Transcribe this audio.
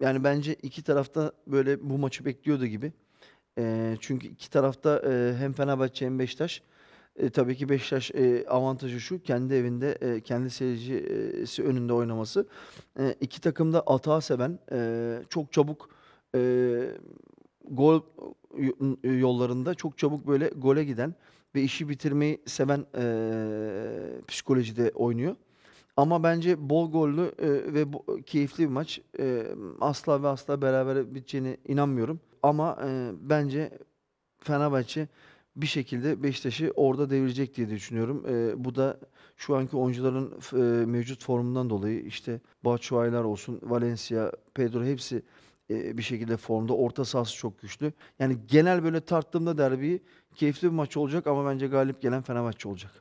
Yani bence iki tarafta böyle bu maçı bekliyordu gibi. Eee, çünkü iki tarafta eee, hem Fenerbahçe hem Beşiktaş. E, tabii ki Beşiktaş eee, avantajı şu, kendi evinde, eee, kendi seyircisi önünde oynaması. Eee, iki takım da atağı seven, eee, çok çabuk, eee, gol yollarında çok çabuk böyle gole giden ve işi bitirmeyi seven, eee, psikolojide oynuyor. Ama bence bol gollü e, ve bo- keyifli bir maç. E, asla ve asla beraber biteceğine inanmıyorum. Ama e, bence Fenerbahçe bir şekilde Beşiktaş'ı orada devirecek diye düşünüyorum. E, bu da şu anki oyuncuların e, mevcut formundan dolayı işte Batshuayi'ler olsun, Valencia, Pedro hepsi e, bir şekilde formda. Orta sahası çok güçlü. Yani genel böyle tarttığımda derbiyi keyifli bir maç olacak ama bence galip gelen Fenerbahçe olacak.